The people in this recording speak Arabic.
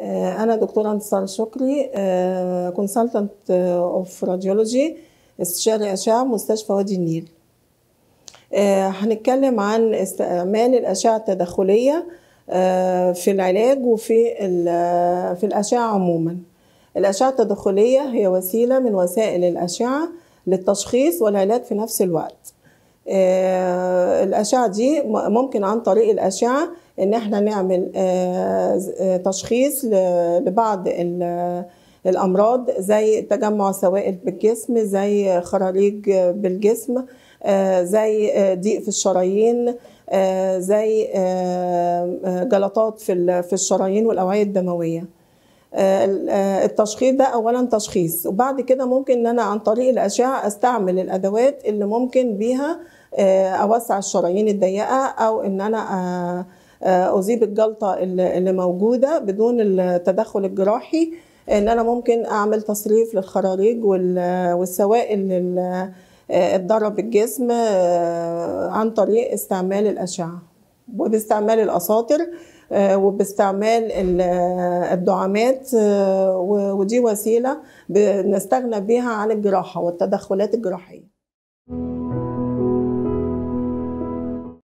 آه، أنا دكتورة انتصار شكري كونسلتنت أوف راديولوجي استشاري أشعة مستشفى وادي النيل آه، هنتكلم عن استعمال الأشعة التدخلية آه، في العلاج وفي في الأشعة عموما الأشعة التدخلية هي وسيلة من وسائل الأشعة للتشخيص والعلاج في نفس الوقت آه، الأشعة دي ممكن عن طريق الأشعة إن احنا نعمل آه، آه، تشخيص لبعض الأمراض زي تجمع سوائل بالجسم زي خراريج بالجسم زي ضيق في الشرايين زي جلطات في الشرايين والأوعية الدموية التشخيص ده اولا تشخيص وبعد كده ممكن ان انا عن طريق الاشعه استعمل الادوات اللي ممكن بيها آه، اوسع الشرايين الضيقه او ان انا اذيب آه، آه، الجلطه اللي موجوده بدون التدخل الجراحي ان انا ممكن اعمل تصريف للخراريج والسوائل اللي اتضرب الجسم عن طريق استعمال الاشعه وباستعمال الاساطر آه، وباستعمال آه، الدعامات آه، ودي وسيله بنستغنى بيها عن الجراحه والتدخلات الجراحيه